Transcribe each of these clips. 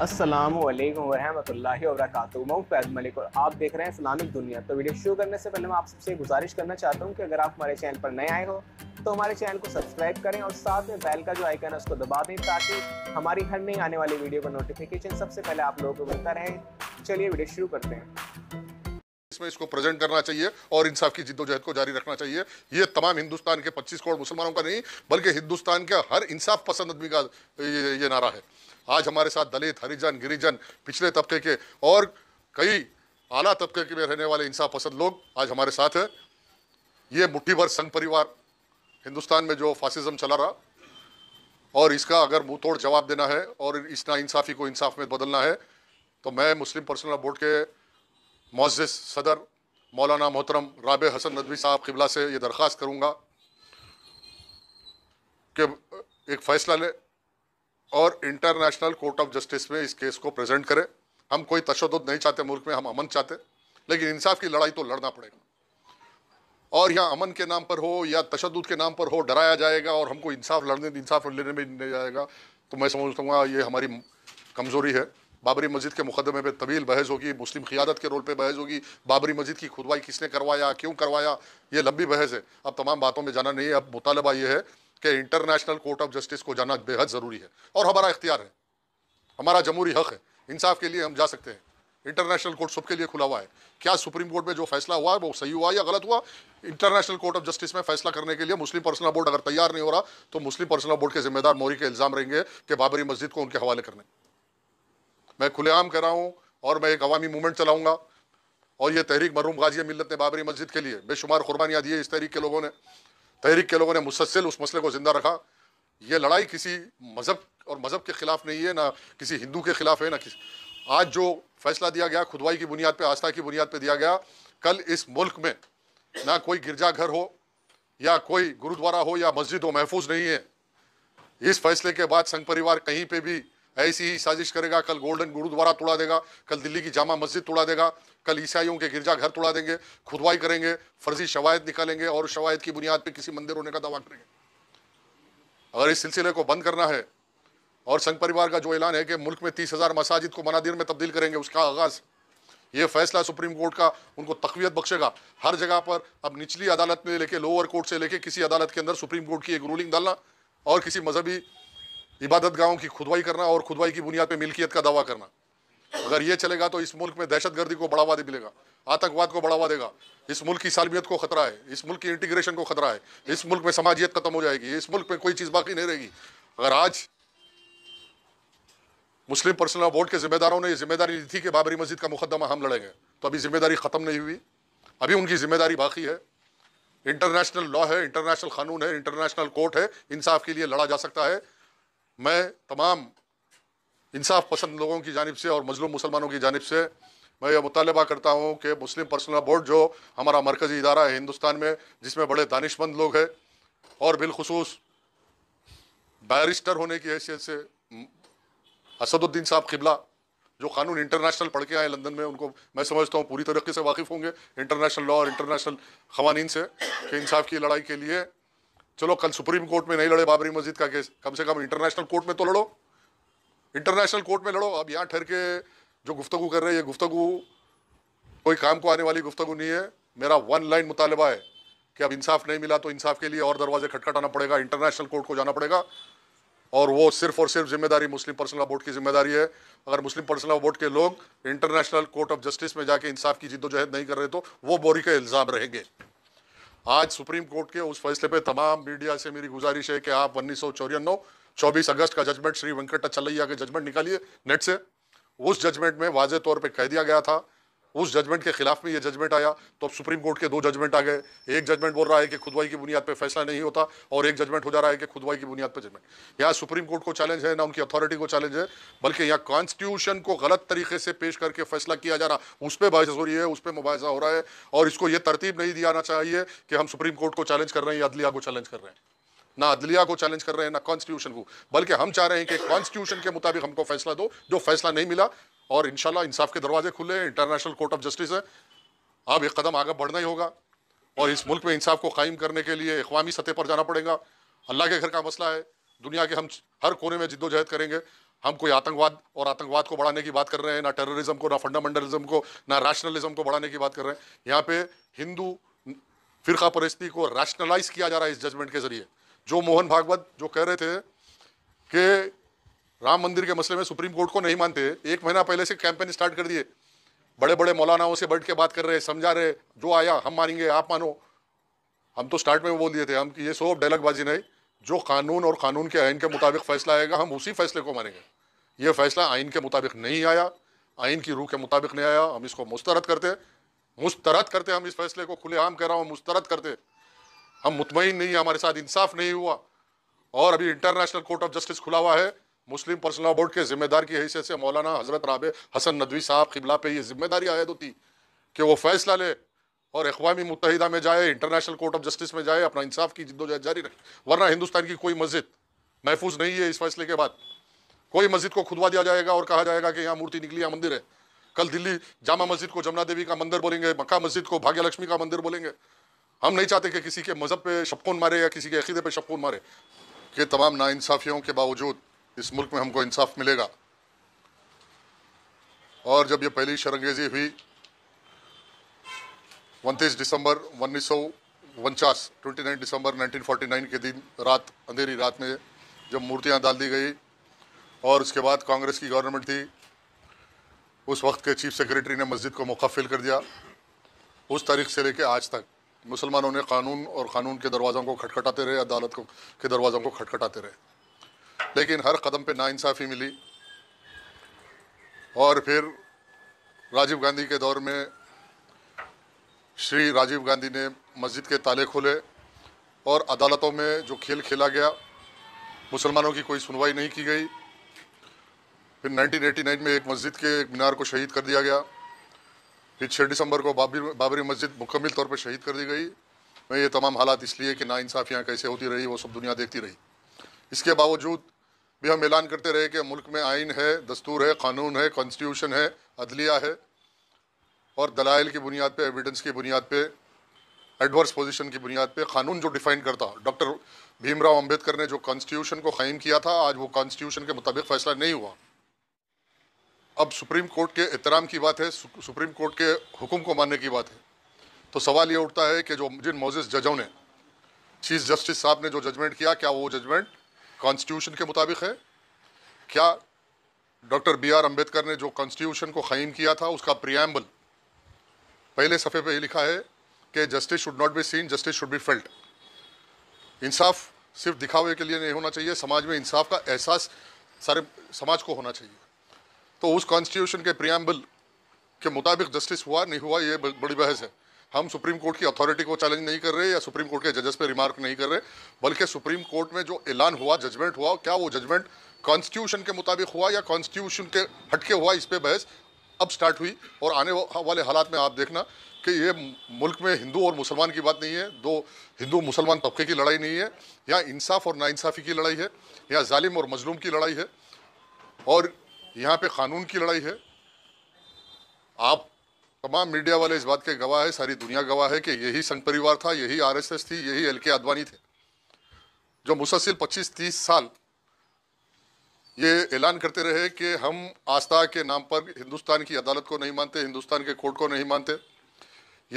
असलम वरहमल वरक मऊ फैज मलिक और आप देख रहे हैं इस्लामिक दुनिया तो वीडियो शुरू करने से पहले मैं आप सबसे गुजारिश करना चाहता हूँ कि अगर आप हमारे चैनल पर नए आए हो तो हमारे चैनल को सब्सक्राइब करें और साथ में बैल का जो आइकन है उसको दबा दें ताकि हमारी हर नई आने वाली वीडियो का नोटिफिकेशन सबसे पहले आप लोगों को मिलता रहे चलिए वीडियो शुरू करते हैं इसमें इसको प्रेजेंट करना चाहिए और इंसाफ की जिद्दोजहद को जारी रखना चाहिए ये तमाम हिंदुस्तान के 25 करोड़ मुसलमानों का नहीं बल्कि हिंदुस्तान का हर इंसाफ पसंद आदमी का ये, ये नारा है आज हमारे साथ दलित हरिजन गिरिजन पिछले तबके के और कई आला तबके के में रहने वाले इंसाफ पसंद लोग आज हमारे साथ हैं ये मुठ्ठी भर संघ परिवार हिंदुस्तान में जो फासिज्म चला रहा और इसका अगर मुंह तोड़ जवाब देना है और इस ना इंसाफ़ी को इंसाफ में बदलना है तो मैं मुस्लिम पर्सनल बोर्ड के मोजिस सदर मौलाना मोहतरम राबे हसन नदवी साहब किबला से ये दरख्वास्त करूँगा कि एक फ़ैसला ले और इंटरनेशनल कोर्ट ऑफ जस्टिस में इस केस को प्रेजेंट करें हम कोई तशद नहीं चाहते मुल्क में हम अमन चाहते लेकिन इंसाफ की लड़ाई तो लड़ना पड़ेगा और यहाँ अमन के नाम पर हो या तशद के नाम पर हो डराया जाएगा और हमको इंसाफ लड़ने इंसाफ लेने में नहीं जाएगा तो मैं समझता हूँ ये हमारी कमज़ोरी है बाबरी मस्जिद के मुकदमे पर तवील बहस होगी मुस्लिम क्यादत के रोल पर बहस होगी बाबरी मस्जिद की खुदवाई किसने करवाया क्यों करवाया ये लंबी बहस है अब तमाम बातों में जाना नहीं है अब मुतालबा ये है कि इंटरनेशनल कोर्ट ऑफ जस्टिस को जाना बेहद ज़रूरी है और हमारा इख्तियार है हमारा जमहूरी हक़ है इंसाफ के लिए हम जा सकते हैं इंटरनेशनल कोर्ट सबके लिए खुला हुआ है क्या सुप्रीम कोर्ट में जो फैसला हुआ है वो सही हुआ या गलत हुआ इंटरनेशनल कोर्ट ऑफ जस्टिस में फैसला करने के लिए मुस्लिम पर्सनल बोर्ड अगर तैयार नहीं हो रहा तो मुस्लिम पर्सनल बोर्ड के जिम्मेदार मोरी के इल्ज़ाम रहेंगे कि बाबरी मस्जिद को उनके हवाले करने मैं खुलेआम कह रहा हूँ और मैं एक अवामी मूवमेंट चलाऊंगा और ये तहरीक मरूम गाजी मिलत ने बाबरी मस्जिद के लिए बेशुमार कुर्बानियाँ दी है इस तहरीक के लोगों ने तहरीक के लोगों ने मुसलसिल उस मसले को ज़िंदा रखा ये लड़ाई किसी मज़हब और मज़हब के ख़िलाफ़ नहीं है ना किसी हिंदू के ख़िलाफ़ है ना किसी आज जो फैसला दिया गया खुदवाई की बुनियाद पर आस्था की बुनियाद पर दिया गया कल इस मुल्क में ना कोई गिरजाघर हो या कोई गुरुद्वारा हो या मस्जिद हो महफूज नहीं है इस फैसले के बाद संघ परिवार कहीं पर भी ऐसी ही साजिश करेगा कल गोल्डन गुरुद्वारा तोड़ा देगा कल दिल्ली की जामा मस्जिद तोड़ा देगा कल ईसाइयों के गिरजा घर तोड़ा देंगे खुदवाई करेंगे फर्जी शवायद निकालेंगे और शवायद की बुनियाद पर किसी मंदिर होने का दावा करेंगे अगर इस सिलसिले को बंद करना है और संघ परिवार का जो ऐलान है कि मुल्क में तीस हज़ार मसाजिद को मनादिर में तब्दील करेंगे उसका आगाज़ ये फैसला सुप्रीम कोर्ट का उनको तकवीत बख्शेगा हर जगह पर अब निचली अदालत में लेके लोअर कोर्ट से लेके किसी अदालत के अंदर सुप्रीम कोर्ट की एक रूलिंग डालना और किसी मजहबी इबादत गाहों की खुदवाई करना और खुदवाई की बुनियाद पर मिल्कियत का दावा करना अगर ये चलेगा तो इस मुल्क में दहशत गर्दी को बढ़ावा दे मिलेगा आतंकवाद को बढ़ावा देगा इस मुल्क की सालमियत को खतरा है इस मुल्क की इंटीग्रेशन को खतरा है इस मुल्क में समाजियत खत्म हो जाएगी इस मुल्क में कोई चीज़ बाकी नहीं रहेगी अगर आज मुस्लिम पर्सनल बोर्ड के जिम्मेदारों ने जिम्मेदारी ली थी कि बाबरी मस्जिद का मुकदमा हम लड़ेंगे तो अभी जिम्मेदारी ख़त्म नहीं हुई अभी उनकी जिम्मेदारी बाकी है इंटरनेशनल लॉ है इंटरनेशनल कानून है इंटरनेशनल कोर्ट है इंसाफ के लिए लड़ा जा सकता है मैं तमाम इंसाफ पसंद लोगों की जानब से और मजलूम मुसलमानों की जानब से मैं यह मुतालबा करता हूँ कि मुस्लिम पर्सनल बोर्ड जो हमारा मरकज़ी इदारा है हिंदुस्तान में जिसमें बड़े दानिशमंद लोग हैं और बिलखसूस बैरिस्टर होने की हैसियत से असदुद्दीन साहब किबला जो कानून इंटरनेशनल पढ़ के आए लंदन में उनको मैं समझता हूँ पूरी तरीके से वाकिफ़ होंगे इंटरनेशनल लॉ और इंटरनेशनल खवानी से कि इंसाफ की लड़ाई के लिए चलो कल सुप्रीम कोर्ट में नहीं लड़े बाबरी मस्जिद का केस कम से कम इंटरनेशनल कोर्ट में तो लड़ो इंटरनेशनल कोर्ट में लड़ो अब यहाँ ठहर के जो गुफ्तगु कर रहे हैं ये गुफ्तगु कोई काम को आने वाली गुफ्तगु नहीं है मेरा वन लाइन मुतालबा है कि अब इंसाफ नहीं मिला तो इंसाफ के लिए और दरवाजे खटखटाना पड़ेगा इंटरनेशनल कोर्ट को जाना पड़ेगा और वो सिर्फ और सिर्फ जिम्मेदारी मुस्लिम पर्सनल बोर्ड की जिम्मेदारी है अगर मुस्लिम पर्सनल बोर्ड के लोग इंटरनेशनल कोर्ट ऑफ जस्टिस में जाके इंसाफ की जिद्दोजहद नहीं कर रहे तो वो बोरी के इल्ज़ाम रहेंगे आज सुप्रीम कोर्ट के उस फैसले पे तमाम मीडिया से मेरी गुजारिश है कि आप उन्नीस सौ चौरानवे चौबीस अगस्त का जजमेंट श्री वेंकट चलैया के जजमेंट निकालिए नेट से उस जजमेंट में वाजे तौर पर कह दिया गया था उस जजमेंट के खिलाफ में ये जजमेंट आया तो अब सुप्रीम कोर्ट के दो जजमेंट आ गए एक जजमेंट बोल रहा है कि खुदवाई की बुनियाद पर फैसला नहीं होता और एक जजमेंट हो जा रहा है कि खुदवाई की बुनियाद पर जजमेंट यहाँ सुप्रीम कोर्ट को चैलेंज है ना उनकी अथॉरिटी को चैलेंज है बल्कि यहाँ कॉन्स्टिट्यूशन को गलत तरीके से पेश करके फैसला किया जा रहा उस पर बहस हो रही है उस पर मुबाजा हो रहा है और इसको ये तरतीब नहीं दिया जाना चाहिए कि हम सुप्रीम कोर्ट को चैलेंज कर रहे हैं या अदलिया को चैलेंज कर रहे हैं ना अदलिया को चैलेंज कर रहे हैं ना कॉन्स्टिट्यूशन को बल्कि हम चाह रहे हैं कि कॉन्स्टिट्यूशन के मुताबिक हमको फैसला दो जो फैसला नहीं मिला और इनशाला इंसाफ के दरवाजे खुले हैं इंटरनेशनल कोर्ट ऑफ जस्टिस है अब एक कदम आगे बढ़ना ही होगा और इस मुल्क में इंसाफ को कायम करने के लिए अकवामी सतह पर जाना पड़ेगा अल्लाह के घर का मसला है दुनिया के हम हर कोने में जिद्दोजहद करेंगे हम कोई आतंकवाद और आतंकवाद को बढ़ाने की बात कर रहे हैं ना टेररिज्म को ना फंडामेंटलिज्म को ना रैशनलिज्म को बढ़ाने की बात कर रहे हैं यहाँ पे हिंदू फिरका परस्ती को रैशनलाइज किया जा रहा है इस जजमेंट के जरिए जो मोहन भागवत जो कह रहे थे कि राम मंदिर के मसले में सुप्रीम कोर्ट को नहीं मानते एक महीना पहले से कैंपेन स्टार्ट कर दिए बड़े बड़े मौलानाओं से बैठ के बात कर रहे समझा रहे जो आया हम मानेंगे आप मानो हम तो स्टार्ट में बोल दिए थे हम कि ये सब डायलॉगबाजी नहीं जो कानून और कानून के आइन के मुताबिक फैसला आएगा हम उसी फैसले को मानेंगे ये फैसला आइन के मुताबिक नहीं आया आइन की रूह के मुताबिक नहीं आया हम इसको मुस्तरद करते मुस्तरद करते हम इस फैसले को खुलेआम कह रहा हूँ मुस्तरद करते हम मुतमिन नहीं हमारे साथ इंसाफ नहीं हुआ और अभी इंटरनेशनल कोर्ट ऑफ जस्टिस खुला हुआ है मुस्लिम पर्सनल लॉ बोर्ड के जिम्मेदार की हैसियत से मौलाना हजरत राबे हसन नदवी साहब किबला पे ये जिम्मेदारी आयद होती कि वो फैसला ले और अकवा मुतहदा में जाए इंटरनेशनल कोर्ट ऑफ जस्टिस में जाए अपना इंसाफ की जिद्दोजहद जारी रखे वरना हिंदुस्तान की कोई मस्जिद महफूज नहीं है इस फैसले के बाद कोई मस्जिद को खुदवा दिया जाएगा और कहा जाएगा कि यहाँ मूर्ति निकली यहाँ मंदिर है कल दिल्ली जामा मस्जिद को जमुना देवी का मंदिर बोलेंगे मक्का मस्जिद को भाग्य लक्ष्मी का मंदिर बोलेंगे हम नहीं चाहते कि किसी के मज़हब पे शपकून मारे या किसी के अकीदे पे शपकून मारे कि तमाम इंसाफ़ियों के बावजूद इस मुल्क में हमको इंसाफ मिलेगा और जब ये पहली शरंगेज़ी हुई उनतीस दिसंबर उन्नीस सौ उनचास twenty nine December nineteen forty nine के दिन रात अंधेरी रात में जब मूर्तियाँ डाल दी गई और उसके बाद कांग्रेस की गवर्नमेंट थी उस वक्त के चीफ सेक्रेटरी ने मस्जिद को मुखफिल कर दिया उस तारीख से लेकर आज तक मुसलमानों ने कानून और कानून के दरवाज़ों को खटखटाते रहे अदालत को के दरवाज़ों को खटखटाते रहे लेकिन हर कदम पे नाइंसाफ़ी मिली और फिर राजीव गांधी के दौर में श्री राजीव गांधी ने मस्जिद के ताले खोले और अदालतों में जो खेल खेला गया मुसलमानों की कोई सुनवाई नहीं की गई फिर 1989 में एक मस्जिद के एक मीनार को शहीद कर दिया गया कि छः दिसंबर को बाबरी बाबरी मस्जिद मुकम्मल तौर पर शहीद कर दी गई मैं ये तमाम हालात इसलिए कि नाानसाफ़ियाँ कैसे होती रही वो सब दुनिया देखती रही इसके बावजूद भी हम ऐलान करते रहे कि मुल्क में आइन है दस्तूर है कानून है कॉन्स्टिट्यूशन है अदलिया है और दलाइल की बुनियाद पर एविडेंस की बुनियाद पर एडवर्स पोजिशन की बुनियाद पर कानून जो डिफ़ाइन करता डॉक्टर भीमराव अम्बेडकर ने जो कॉन्स्टिट्यूशन को क़ायम किया था आज वो कॉन्स्टिट्यूशन के मुताबिक फ़ैसला नहीं हुआ अब सुप्रीम कोर्ट के एहतराम की बात है सुप्रीम कोर्ट के हुक्म को मानने की बात है तो सवाल ये उठता है कि जो जिन मोजिस जजों ने चीफ जस्टिस साहब ने जो जजमेंट किया क्या वो जजमेंट कॉन्स्टिट्यूशन के मुताबिक है क्या डॉक्टर बी आर अम्बेडकर ने जो कॉन्स्टिट्यूशन को क़ायम किया था उसका प्रियम्बल पहले सफ़े पर ही लिखा है कि justice should not be seen justice should be felt इंसाफ सिर्फ दिखावे के लिए नहीं होना चाहिए समाज में इंसाफ का एहसास सारे समाज को होना चाहिए तो उस कॉन्स्टिट्यूशन के प्रियम्बल के मुताबिक जस्टिस हुआ नहीं हुआ ये बड़ी बहस है हम सुप्रीम कोर्ट की अथॉरिटी को चैलेंज नहीं कर रहे या सुप्रीम कोर्ट के जजेस पे रिमार्क नहीं कर रहे बल्कि सुप्रीम कोर्ट में जो ऐलान हुआ जजमेंट हुआ क्या वो जजमेंट कॉन्स्टिट्यूशन के मुताबिक हुआ या कॉन्स्टिट्यूशन के हटके हुआ इस पर बहस अब स्टार्ट हुई और आने वाले हालात में आप देखना कि ये मुल्क में हिंदू और मुसलमान की बात नहीं है दो हिंदू मुसलमान तबके की लड़ाई नहीं है या इंसाफ और नाइंसाफ़ी की लड़ाई है या जालिम और मजलूम की लड़ाई है और यहाँ पे कानून की लड़ाई है आप तमाम मीडिया वाले इस बात के गवाह है सारी दुनिया गवाह है कि यही संघ परिवार था यही आरएसएस थी यही एल के आडवाणी थे जो मुसलसिल 25-30 साल ये ऐलान करते रहे कि हम आस्था के नाम पर हिंदुस्तान की अदालत को नहीं मानते हिंदुस्तान के कोर्ट को नहीं मानते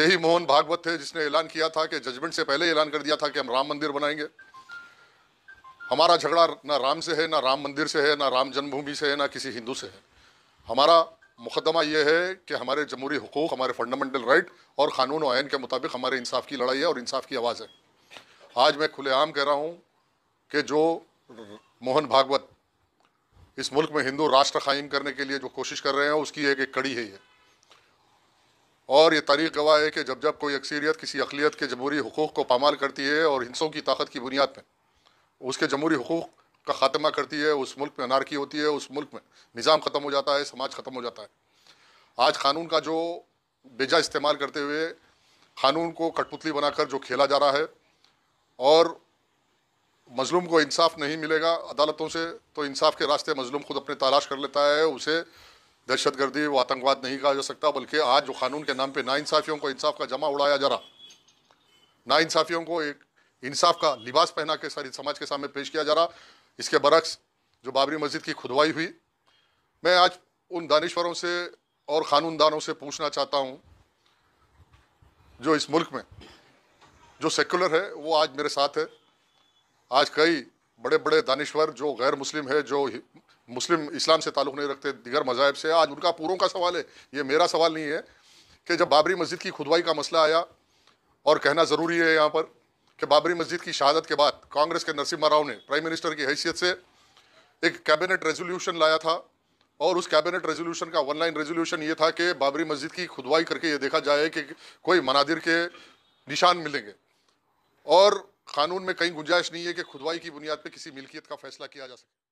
यही मोहन भागवत थे जिसने ऐलान किया था कि जजमेंट से पहले ऐलान कर दिया था कि हम राम मंदिर बनाएंगे हमारा झगड़ा ना राम से है ना राम मंदिर से है ना राम जन्मभूमि से है ना किसी हिंदू से है हमारा मुकदमा यह है कि हमारे जमहूरी हकूक़ हमारे फंडामेंटल राइट और क़ानून आयन के मुताबिक हमारे इंसाफ की लड़ाई है और इंसाफ की आवाज़ है आज मैं खुलेआम कह रहा हूँ कि जो मोहन भागवत इस मुल्क में हिंदू राष्ट्र कायम करने के लिए जो कोशिश कर रहे हैं उसकी एक एक कड़ी है ये और ये तारीख गवाह है कि जब जब कोई अक्सरियत किसी अकलीत के जमहूरी हकूक़ को पामाल करती है और हिंसों की ताकत की बुनियाद पर उसके जमहूरी हकूक़ का खात्मा करती है उस मुल्क में अनारकी होती है उस मुल्क में निज़ाम ख़त्म हो जाता है समाज ख़त्म हो जाता है आज कानून का जो बेजा इस्तेमाल करते हुए कानून को कठपुतली बनाकर जो खेला जा रहा है और मज़लूम को इंसाफ नहीं मिलेगा अदालतों से तो इंसाफ के रास्ते मज़लूम खुद अपने तलाश कर लेता है उसे दहशत गर्दी व आतंकवाद नहीं कहा जा सकता बल्कि आज जो कानून के नाम पे इंसाफियों को इंसाफ का जमा उड़ाया जा रहा इंसाफ़ियों को एक इंसाफ का लिबास पहना के सारी समाज के सामने पेश किया जा रहा इसके बरक्स जो बाबरी मस्जिद की खुदवाई हुई मैं आज उन दानश्वरों से और खानूनदानों से पूछना चाहता हूँ जो इस मुल्क में जो सेकुलर है वो आज मेरे साथ है आज कई बड़े बड़े दानश्वर जो गैर मुस्लिम है जो मुस्लिम इस्लाम से ताल्लुक़ नहीं रखते दिगर मज़ाहब से आज उनका पूरों का सवाल है ये मेरा सवाल नहीं है कि जब बाबरी मस्जिद की खुदवाई का मसला आया और कहना ज़रूरी है यहाँ पर कि बाबरी मस्जिद की शहादत के बाद कांग्रेस के नरसिम्हा राव ने प्राइम मिनिस्टर की हैसियत से एक कैबिनेट रेजोल्यूशन लाया था और उस कैबिनेट रेजोल्यूशन का वन लाइन रेजोल्यूशन ये था कि बाबरी मस्जिद की खुदवाई करके ये देखा जाए कि कोई मनादिर के निशान मिलेंगे और कानून में कहीं गुंजाइश नहीं है कि खुदवाई की बुनियाद पर किसी मिल्कियत का फैसला किया जा सके